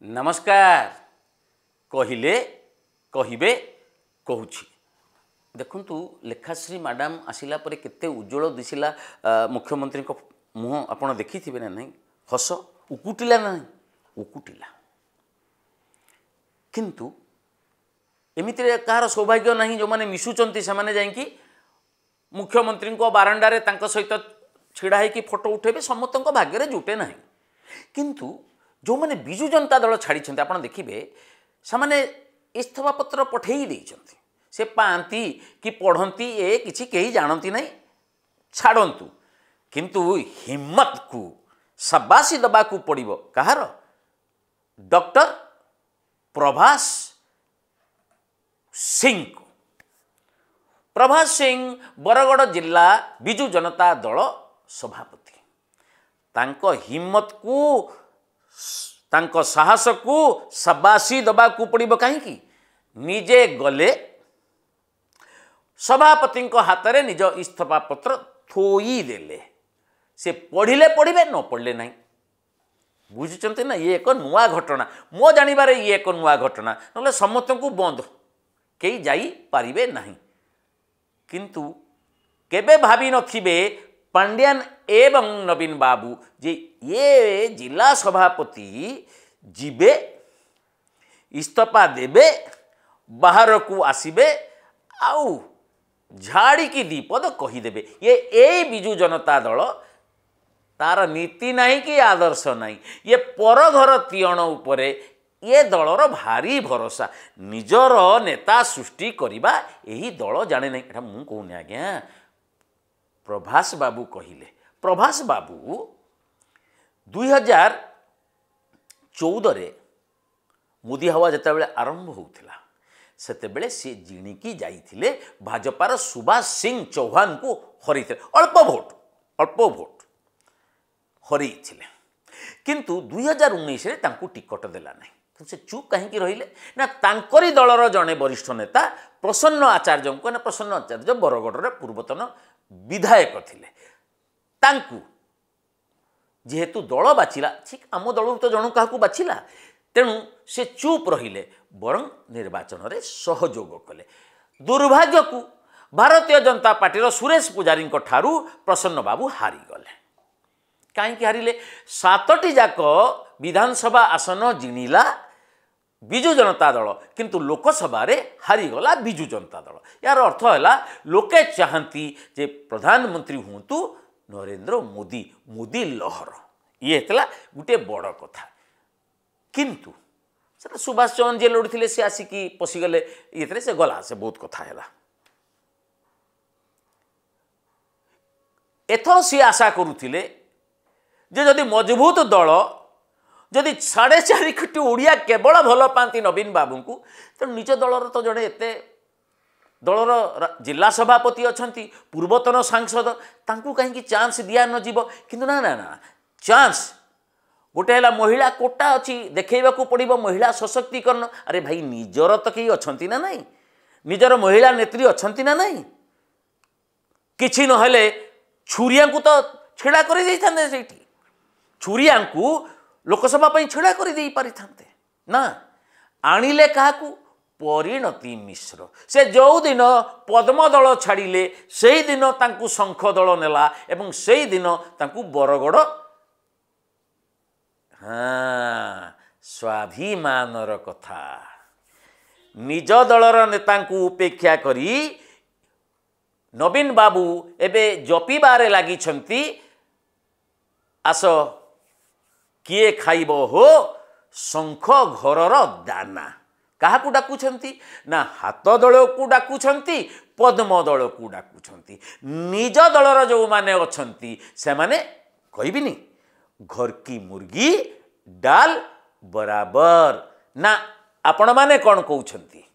ନମସ୍କାର କହିଲେ କହିବେ କହୁଛି ଦେଖନ୍ତୁ ଲେଖାଶ୍ରୀ ମ୍ୟାଡ଼ାମ୍ ଆସିଲା ପରେ କେତେ ଉଜ୍ଜଳ ଦିଶିଲା ମୁଖ୍ୟମନ୍ତ୍ରୀଙ୍କ ମୁହଁ ଆପଣ ଦେଖିଥିବେ ନା ନାହିଁ ହସ ଉକୁଟିଲା ନାହିଁ ଉକୁଟିଲା କିନ୍ତୁ ଏମିତିରେ କାହାର ସୌଭାଗ୍ୟ ନାହିଁ ଯେଉଁମାନେ ମିଶୁଛନ୍ତି ସେମାନେ ଯାଇକି ମୁଖ୍ୟମନ୍ତ୍ରୀଙ୍କ ବାରଣ୍ଡାରେ ତାଙ୍କ ସହିତ ଛିଡ଼ା ହୋଇକି ଫଟୋ ଉଠେଇବେ ସମସ୍ତଙ୍କ ଭାଗ୍ୟରେ ଜୁଟେ ନାହିଁ କିନ୍ତୁ ଯେଉଁମାନେ ବିଜୁ ଜନତା ଦଳ ଛାଡ଼ିଛନ୍ତି ଆପଣ ଦେଖିବେ ସେମାନେ ଇସ୍ତଫାପତ୍ର ପଠାଇ ଦେଇଛନ୍ତି ସେ ପାଆନ୍ତି କି ପଢ଼ନ୍ତି ଏ କିଛି କେହି ଜାଣନ୍ତି ନାହିଁ ଛାଡ଼ନ୍ତୁ କିନ୍ତୁ ହିମ୍ମତକୁ ସାବାସୀ ଦେବାକୁ ପଡ଼ିବ କାହାର ଡକ୍ଟର ପ୍ରଭାସ ସିଂଙ୍କୁ ପ୍ରଭାସ ସିଂ ବରଗଡ଼ ଜିଲ୍ଲା ବିଜୁ ଜନତା ଦଳ ସଭାପତି ତାଙ୍କ ହିମ୍ମତକୁ साहस को सबासी दबा को पड़ कहीं निजे गले सभापति हाथ में निज इस्तफा पत्र थोदेले से पढ़िले पढ़े न पढ़ले ना बुझुंट ना ये एक नुआ घटना मो जानवर ये एक नुआ घटना ना समस्त को बंद कई जापारे ना कि भावे পাণ্ডিয়ান এবং নবীন বাবু যে ইয়ে জেলা সভাপতি ଯିବେ ଇସ୍ତଫା ଦେବେ ବାହାରକୁ ଆସିବେ ଆଉ ଝାଡ଼ିକି ଦୁଇ ପଦ କହିଦେବେ ଇଏ ଏଇ ବିଜୁ ଜନତା ଦଳ ତାର ନୀତି ନାହିଁ କି ଆଦର୍ଶ ନାହିଁ ଇଏ ପରଘର ତିଅଣ ଉପରେ ଇଏ ଦଳର ଭାରି ଭରସା ନିଜର ନେତା ସୃଷ୍ଟି କରିବା ଏହି ଦଳ ଜାଣେ ନାହିଁ ଏଇଟା ମୁଁ କହୁନି ଆଜ୍ଞା প্রভাস বাবু কহিলে প্রভাস বাবু দুই হাজার চৌদরে মোদি হাওয়া যেতবে আরম্ভ হোলা সেতবে সে জিণিকি যাই ভাজপার সুভাষ সিং চৌহান কু হরাই অল্প ভোট অল্প ভোট হরাই কিন্তু দুই হাজার উনিশে তাঁকু টিকট দেলা না ସେ ଚୁପ୍ କାହିଁକି ରହିଲେ ନା ତାଙ୍କରି ଦଳର ଜଣେ ବରିଷ୍ଠ ନେତା ପ୍ରସନ୍ନ ଆଚାର୍ଯ୍ୟଙ୍କୁ ନା ପ୍ରସନ୍ନ ଆଚାର୍ଯ୍ୟ ବରଗଡ଼ର ପୂର୍ବତନ ବିଧାୟକ ଥିଲେ ତାଙ୍କୁ ଯେହେତୁ ଦଳ ବାଛିଲା ଠିକ୍ ଆମ ଦଳରୁ ତ ଜଣ କାହାକୁ ବାଛିଲା ତେଣୁ ସେ ଚୁପ୍ ରହିଲେ ବରଂ ନିର୍ବାଚନରେ ସହଯୋଗ କଲେ ଦୁର୍ଭାଗ୍ୟକୁ ଭାରତୀୟ ଜନତା ପାର୍ଟିର ସୁରେଶ ପୂଜାରୀଙ୍କ ଠାରୁ ପ୍ରସନ୍ନ ବାବୁ ହାରିଗଲେ କାହିଁକି ହାରିଲେ ସାତଟି ଯାକ ବିଧାନସଭା ଆସନ ଜିଣିଲା ବିଜୁ ଜନତା ଦଳ କିନ୍ତୁ ଲୋକସଭାରେ ହାରିଗଲା ବିଜୁ ଜନତା ଦଳ ଏହାର ଅର୍ଥ ହେଲା ଲୋକେ ଚାହାନ୍ତି ଯେ ପ୍ରଧାନମନ୍ତ୍ରୀ ହୁଅନ୍ତୁ ନରେନ୍ଦ୍ର ମୋଦି ମୋଦି ଲହର ଇଏ ହେଇଥିଲା ଗୋଟିଏ ବଡ଼ କଥା କିନ୍ତୁ ସେଟା ସୁଭାଷ ଚନ୍ଦ ଯିଏ ଲଢ଼ୁଥିଲେ ସେ ଆସିକି ପଶିଗଲେ ଇଏଥିରେ ସେ ଗଲା ସେ ବହୁତ କଥା ହେଲା ଏଥର ସିଏ ଆଶା କରୁଥିଲେ ଯେ ଯଦି ମଜବୁତ ଦଳ ଯଦି ସାଢ଼େ ଚାରି କୋଟି ଓଡ଼ିଆ କେବଳ ଭଲ ପାଆନ୍ତି ନବୀନ ବାବୁଙ୍କୁ ତେଣୁ ନିଜ ଦଳର ତ ଜଣେ ଏତେ ଦଳର ଜିଲ୍ଲା ସଭାପତି ଅଛନ୍ତି ପୂର୍ବତନ ସାଂସଦ ତାଙ୍କୁ କାହିଁକି ଚାନ୍ସ ଦିଆ ନଯିବ କିନ୍ତୁ ନା ନା ନା ଚାନ୍ସ ଗୋଟେ ହେଲା ମହିଳା କୋଟା ଅଛି ଦେଖେଇବାକୁ ପଡ଼ିବ ମହିଳା ସଶକ୍ତିକରଣ ଆରେ ଭାଇ ନିଜର ତ କେହି ଅଛନ୍ତି ନା ନାହିଁ ନିଜର ମହିଳା ନେତ୍ରୀ ଅଛନ୍ତି ନା ନାହିଁ କିଛି ନହେଲେ ଛୁରିଆଙ୍କୁ ତ ଛିଡ଼ା କରିଦେଇଥାନ୍ତେ ସେଇଠି ଛୁରିଆଙ୍କୁ ଲୋକସଭା ପାଇଁ ଛିଡ଼ା କରିଦେଇ ପାରିଥାନ୍ତେ ନା ଆଣିଲେ କାହାକୁ ପରିଣତି ମିଶ୍ର ସେ ଯେଉଁଦିନ ପଦ୍ମ ଦଳ ଛାଡ଼ିଲେ ସେଇଦିନ ତାଙ୍କୁ ଶଙ୍ଖ ଦଳ ନେଲା ଏବଂ ସେଇଦିନ ତାଙ୍କୁ ବରଗଡ଼ ହଁ ସ୍ୱାଭିମାନର କଥା ନିଜ ଦଳର ନେତାଙ୍କୁ ଉପେକ୍ଷା କରି ନବୀନ ବାବୁ ଏବେ ଜପିବାରେ ଲାଗିଛନ୍ତି ଆସ କିଏ ଖାଇବ ହୋ ଶଙ୍ଖ ଘରର ଦାନା କାହାକୁ ଡାକୁଛନ୍ତି ନା ହାତ ଦଳକୁ ଡାକୁଛନ୍ତି ପଦ୍ମ ଦଳକୁ ଡାକୁଛନ୍ତି ନିଜ ଦଳର ଯେଉଁମାନେ ଅଛନ୍ତି ସେମାନେ କହିବିନି ଘରକି ମୁର୍ଗୀ ଡାଲ ବରାବର ନା ଆପଣମାନେ କ'ଣ କହୁଛନ୍ତି